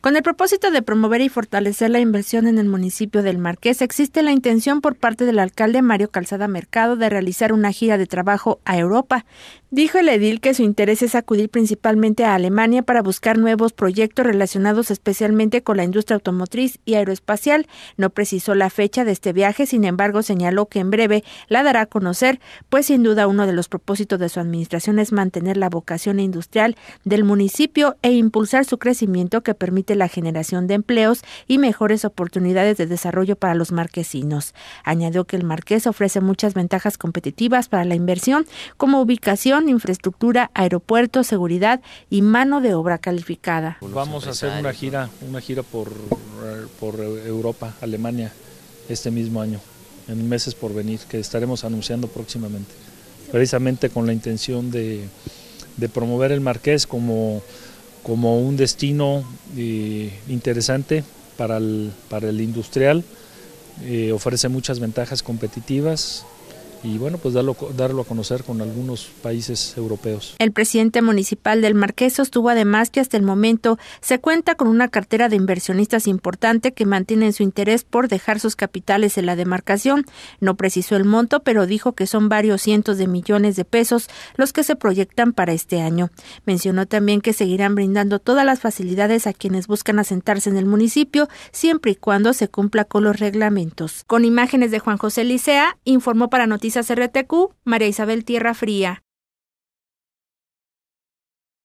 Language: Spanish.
Con el propósito de promover y fortalecer la inversión en el municipio del Marqués, existe la intención por parte del alcalde Mario Calzada Mercado de realizar una gira de trabajo a Europa. Dijo el edil que su interés es acudir principalmente a Alemania para buscar nuevos proyectos relacionados especialmente con la industria automotriz y aeroespacial. No precisó la fecha de este viaje, sin embargo señaló que en breve la dará a conocer, pues sin duda uno de los propósitos de su administración es mantener la vocación industrial del municipio e impulsar su crecimiento que permite la generación de empleos y mejores oportunidades de desarrollo para los marquesinos. Añadió que el Marqués ofrece muchas ventajas competitivas para la inversión, como ubicación, infraestructura, aeropuerto, seguridad y mano de obra calificada. Vamos a hacer una gira, una gira por, por Europa, Alemania, este mismo año, en meses por venir, que estaremos anunciando próximamente, precisamente con la intención de, de promover el Marqués como como un destino eh, interesante para el, industrial, eh, ofrece muchas ventajas competitivas, y bueno, pues darlo, darlo a conocer con algunos países europeos. El presidente municipal del Marqués sostuvo además que hasta el momento se cuenta con una cartera de inversionistas importante que mantienen su interés por dejar sus capitales en la demarcación. No precisó el monto, pero dijo que son varios cientos de millones de pesos los que se proyectan para este año. Mencionó también que seguirán brindando todas las facilidades a quienes buscan asentarse en el municipio, siempre y cuando se cumpla con los reglamentos. Con imágenes de Juan José Licea, informó para Noticias Elisa CRTQ, María Isabel Tierra Fría.